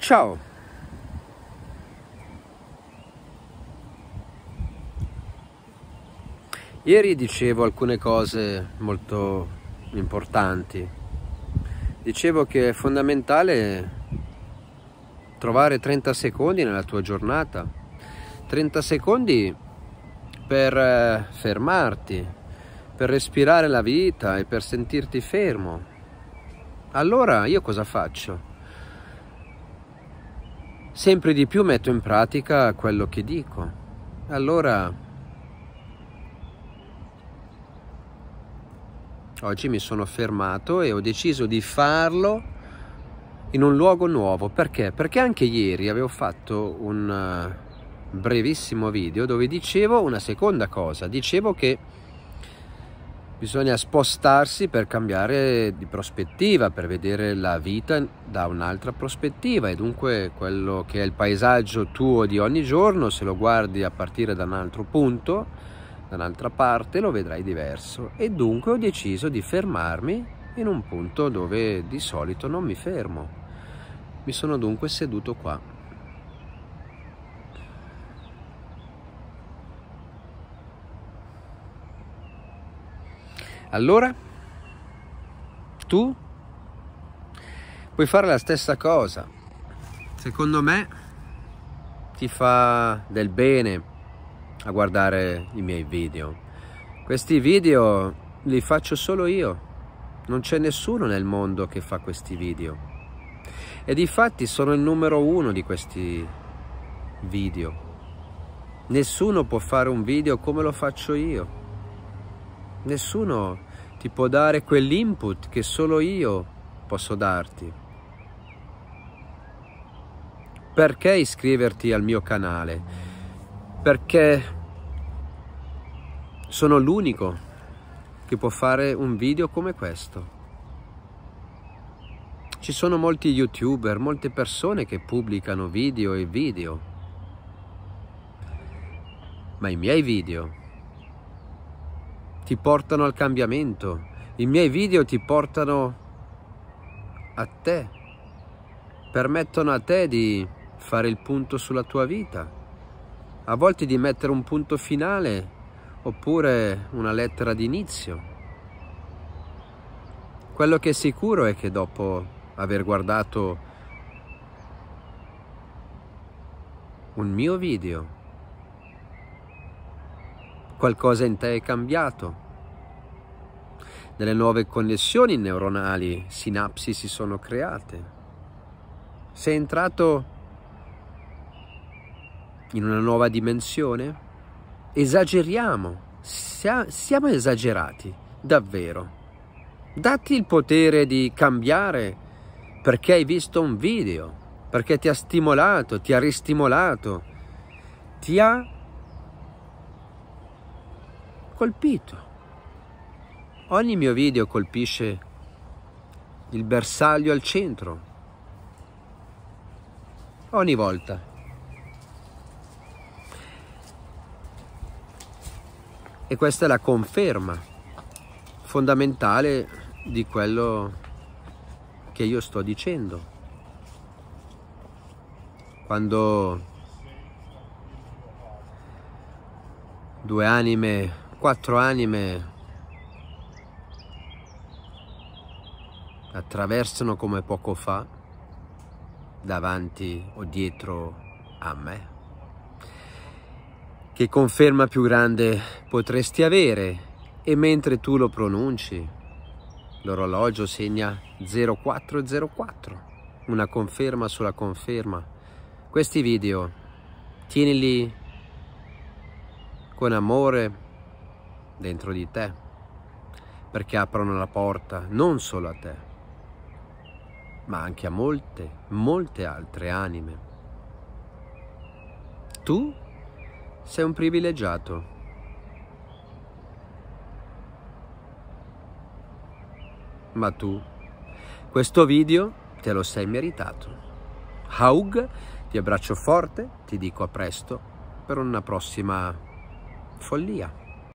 Ciao! Ieri dicevo alcune cose molto importanti. Dicevo che è fondamentale trovare 30 secondi nella tua giornata. 30 secondi per eh, fermarti, per respirare la vita e per sentirti fermo. Allora io cosa faccio? sempre di più metto in pratica quello che dico. Allora, oggi mi sono fermato e ho deciso di farlo in un luogo nuovo. Perché? Perché anche ieri avevo fatto un eh, brevissimo video dove dicevo una seconda cosa. Dicevo che bisogna spostarsi per cambiare di prospettiva, per vedere la vita da un'altra prospettiva e dunque quello che è il paesaggio tuo di ogni giorno, se lo guardi a partire da un altro punto, da un'altra parte, lo vedrai diverso e dunque ho deciso di fermarmi in un punto dove di solito non mi fermo. Mi sono dunque seduto qua. Allora, tu puoi fare la stessa cosa. Secondo me ti fa del bene a guardare i miei video. Questi video li faccio solo io. Non c'è nessuno nel mondo che fa questi video. E di fatti sono il numero uno di questi video. Nessuno può fare un video come lo faccio io. Nessuno ti può dare quell'input che solo io posso darti. Perché iscriverti al mio canale? Perché sono l'unico che può fare un video come questo. Ci sono molti youtuber, molte persone che pubblicano video e video, ma i miei video ti portano al cambiamento, i miei video ti portano a te, permettono a te di fare il punto sulla tua vita, a volte di mettere un punto finale oppure una lettera d'inizio. Quello che è sicuro è che dopo aver guardato un mio video qualcosa in te è cambiato. Delle nuove connessioni neuronali, sinapsi si sono create. Sei entrato in una nuova dimensione? Esageriamo, siamo esagerati, davvero. Datti il potere di cambiare perché hai visto un video, perché ti ha stimolato, ti ha ristimolato, ti ha colpito. Ogni mio video colpisce il bersaglio al centro. Ogni volta. E questa è la conferma fondamentale di quello che io sto dicendo. Quando due anime quattro anime attraversano come poco fa davanti o dietro a me che conferma più grande potresti avere e mentre tu lo pronunci l'orologio segna 0404 una conferma sulla conferma questi video tienili con amore dentro di te, perché aprono la porta non solo a te, ma anche a molte, molte altre anime. Tu sei un privilegiato. Ma tu, questo video te lo sei meritato. Haug, ti abbraccio forte, ti dico a presto per una prossima follia.